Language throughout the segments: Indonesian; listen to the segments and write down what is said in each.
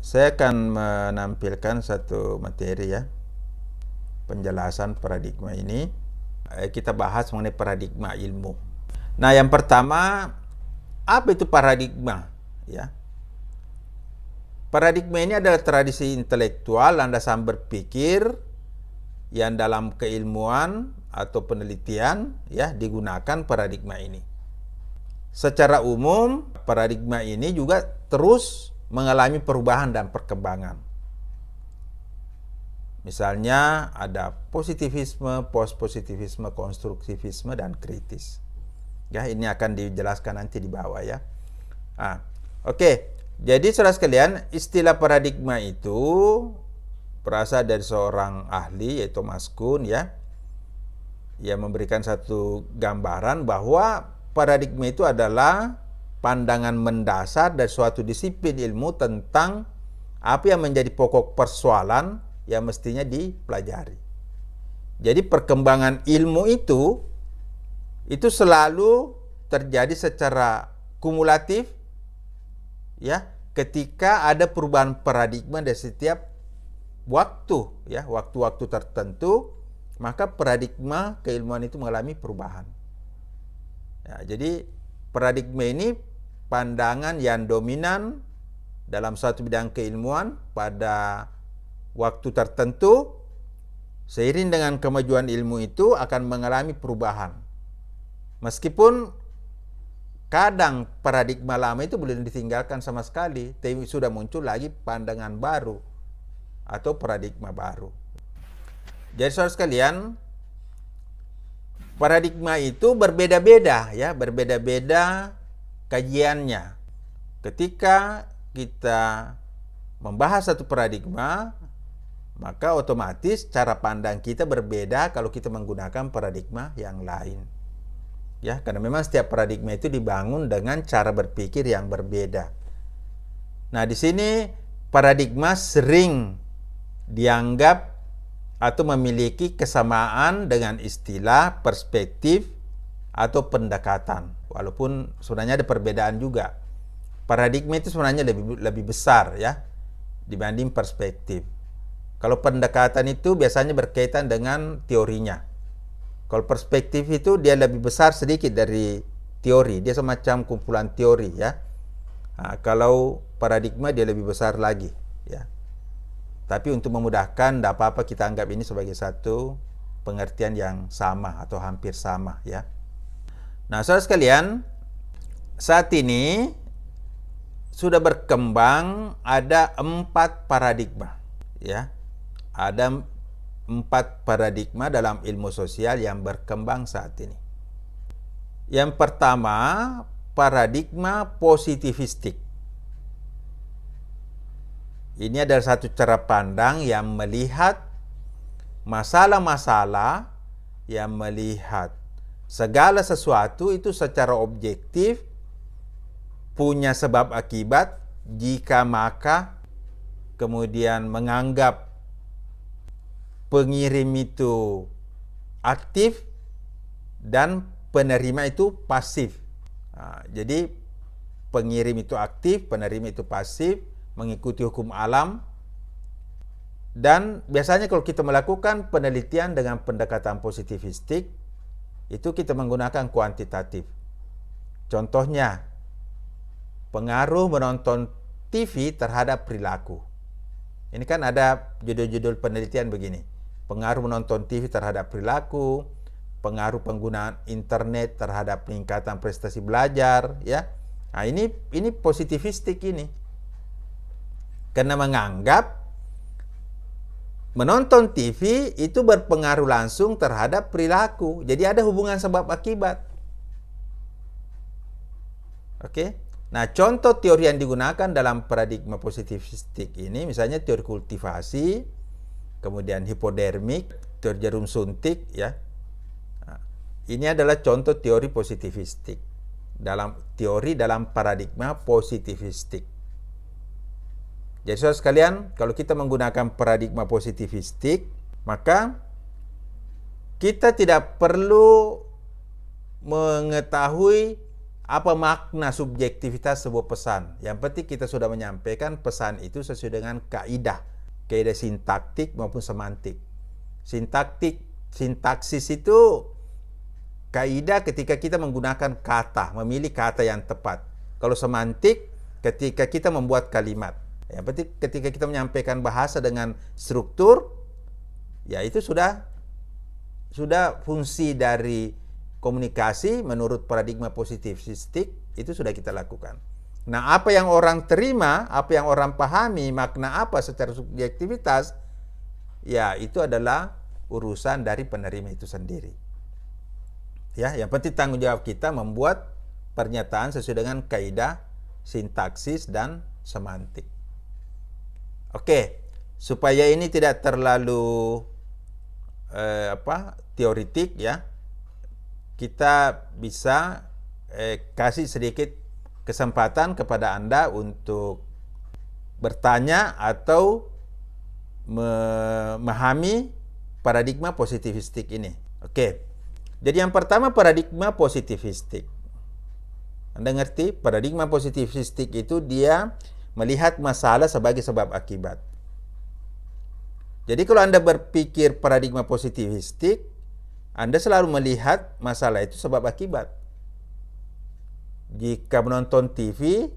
Saya akan menampilkan satu materi ya penjelasan paradigma ini. Eh, kita bahas mengenai paradigma ilmu. Nah, yang pertama apa itu paradigma? Ya. Paradigma ini adalah tradisi intelektual landasan berpikir yang dalam keilmuan atau penelitian ya digunakan paradigma ini. Secara umum, paradigma ini juga terus mengalami perubahan dan perkembangan. Misalnya ada positivisme, post-positivisme, konstruktivisme, dan kritis. Ya, ini akan dijelaskan nanti di bawah ya. Ah, Oke, okay. jadi saudara sekalian, istilah paradigma itu berasal dari seorang ahli yaitu Mas Kun ya. Ia memberikan satu gambaran bahwa paradigma itu adalah pandangan mendasar dari suatu disiplin ilmu tentang apa yang menjadi pokok persoalan yang mestinya dipelajari. Jadi perkembangan ilmu itu itu selalu terjadi secara kumulatif ya ketika ada perubahan paradigma dari setiap waktu ya waktu-waktu tertentu maka paradigma keilmuan itu mengalami perubahan. Ya, jadi paradigma ini pandangan yang dominan dalam satu bidang keilmuan pada waktu tertentu seiring dengan kemajuan ilmu itu akan mengalami perubahan. Meskipun kadang paradigma lama itu belum ditinggalkan sama sekali, tapi sudah muncul lagi pandangan baru atau paradigma baru. Jadi saudara sekalian, paradigma itu berbeda-beda ya, berbeda-beda kajiannya. Ketika kita membahas satu paradigma, maka otomatis cara pandang kita berbeda kalau kita menggunakan paradigma yang lain. Ya, karena memang setiap paradigma itu dibangun dengan cara berpikir yang berbeda. Nah, di sini paradigma sering dianggap atau memiliki kesamaan dengan istilah, perspektif, atau pendekatan. Walaupun sebenarnya ada perbedaan juga. Paradigma itu sebenarnya lebih lebih besar ya dibanding perspektif. Kalau pendekatan itu biasanya berkaitan dengan teorinya. Kalau perspektif itu dia lebih besar sedikit dari teori. Dia semacam kumpulan teori ya. Nah, kalau paradigma dia lebih besar lagi ya. Tapi untuk memudahkan, tidak apa-apa kita anggap ini sebagai satu pengertian yang sama atau hampir sama ya. Nah, saudara sekalian, saat ini sudah berkembang ada empat paradigma, ya. Ada empat paradigma dalam ilmu sosial yang berkembang saat ini. Yang pertama, paradigma positivistik. Ini adalah satu cara pandang yang melihat masalah-masalah, yang melihat segala sesuatu itu secara objektif punya sebab akibat jika maka kemudian menganggap pengirim itu aktif dan penerima itu pasif. jadi pengirim itu aktif, penerima itu pasif, mengikuti hukum alam. Dan biasanya kalau kita melakukan penelitian dengan pendekatan positivistik, itu kita menggunakan kuantitatif. Contohnya, pengaruh menonton TV terhadap perilaku. Ini kan ada judul-judul penelitian begini. Pengaruh menonton TV terhadap perilaku, pengaruh penggunaan internet terhadap peningkatan prestasi belajar, ya. Nah, ini ini positivistik ini. Karena menganggap Menonton TV itu berpengaruh langsung terhadap perilaku. Jadi ada hubungan sebab akibat. Oke. Nah, contoh teori yang digunakan dalam paradigma positivistik ini misalnya teori kultivasi, kemudian hipodermik, teori jarum suntik ya. Nah, ini adalah contoh teori positivistik dalam teori dalam paradigma positivistik. Jadi saudara sekalian, kalau kita menggunakan paradigma positivistik, maka kita tidak perlu mengetahui apa makna subjektivitas sebuah pesan. Yang penting kita sudah menyampaikan pesan itu sesuai dengan kaidah, kaidah sintaktik maupun semantik. Sintaktik, sintaksis itu kaidah ketika kita menggunakan kata, memilih kata yang tepat. Kalau semantik ketika kita membuat kalimat. Yang penting ketika kita menyampaikan bahasa dengan struktur, ya itu sudah sudah fungsi dari komunikasi menurut paradigma positif positivistik itu sudah kita lakukan. Nah, apa yang orang terima, apa yang orang pahami, makna apa secara subjektivitas, ya itu adalah urusan dari penerima itu sendiri. Ya, yang penting tanggung jawab kita membuat pernyataan sesuai dengan kaidah sintaksis dan semantik. Oke, supaya ini tidak terlalu eh, apa teoritik ya, kita bisa eh, kasih sedikit kesempatan kepada anda untuk bertanya atau memahami paradigma positivistik ini. Oke, jadi yang pertama paradigma positivistik. Anda ngerti paradigma positivistik itu dia melihat masalah sebagai sebab akibat. Jadi kalau Anda berpikir paradigma positivistik, Anda selalu melihat masalah itu sebab akibat. Jika menonton TV,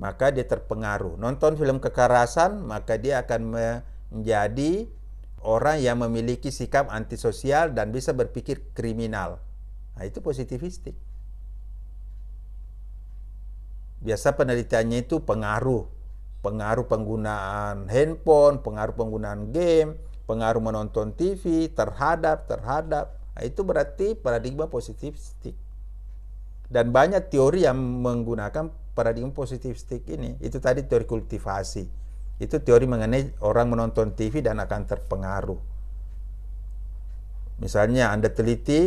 maka dia terpengaruh. Nonton film kekerasan, maka dia akan menjadi orang yang memiliki sikap antisosial dan bisa berpikir kriminal. Nah, itu positivistik biasa penelitiannya itu pengaruh. Pengaruh penggunaan handphone, pengaruh penggunaan game, pengaruh menonton TV, terhadap, terhadap. Nah, itu berarti paradigma positivistik. Dan banyak teori yang menggunakan paradigma positivistik ini. Itu tadi teori kultivasi. Itu teori mengenai orang menonton TV dan akan terpengaruh. Misalnya Anda teliti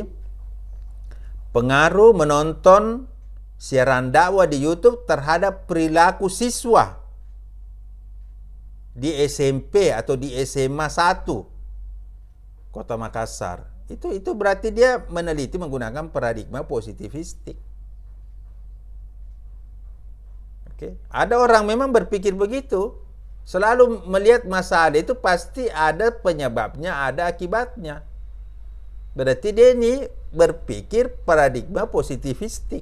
pengaruh menonton siaran dakwah di YouTube terhadap perilaku siswa di SMP atau di SMA 1 Kota Makassar. Itu itu berarti dia meneliti menggunakan paradigma positivistik. Oke, ada orang memang berpikir begitu. Selalu melihat masalah itu pasti ada penyebabnya, ada akibatnya. Berarti dia ini berpikir paradigma positivistik.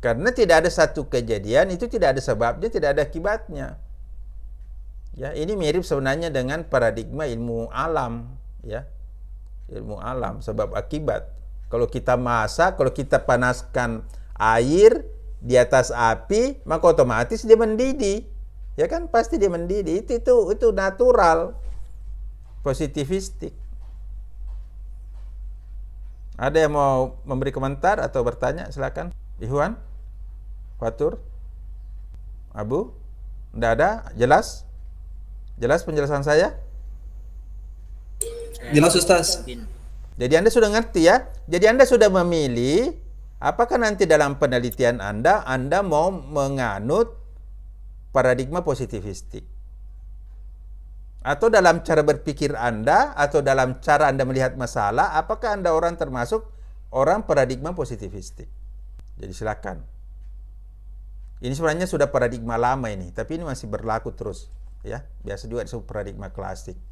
Karena tidak ada satu kejadian itu tidak ada sebabnya, tidak ada akibatnya. Ya, ini mirip sebenarnya dengan paradigma ilmu alam, ya. Ilmu alam sebab akibat. Kalau kita masak, kalau kita panaskan air di atas api, maka otomatis dia mendidih. Ya kan pasti dia mendidih. Itu itu itu natural. Positivistik. Ada yang mau memberi komentar atau bertanya silakan. Ihwan Fatur? Abu? Tidak ada? Jelas? Jelas penjelasan saya? Jelas Ustaz. Jadi Anda sudah ngerti ya? Jadi Anda sudah memilih apakah nanti dalam penelitian Anda Anda mau menganut paradigma positivistik atau dalam cara berpikir Anda atau dalam cara Anda melihat masalah apakah Anda orang termasuk orang paradigma positivistik. Jadi silakan. Ini sebenarnya sudah paradigma lama ini, tapi ini masih berlaku terus, ya. Biasa juga disebut paradigma klasik.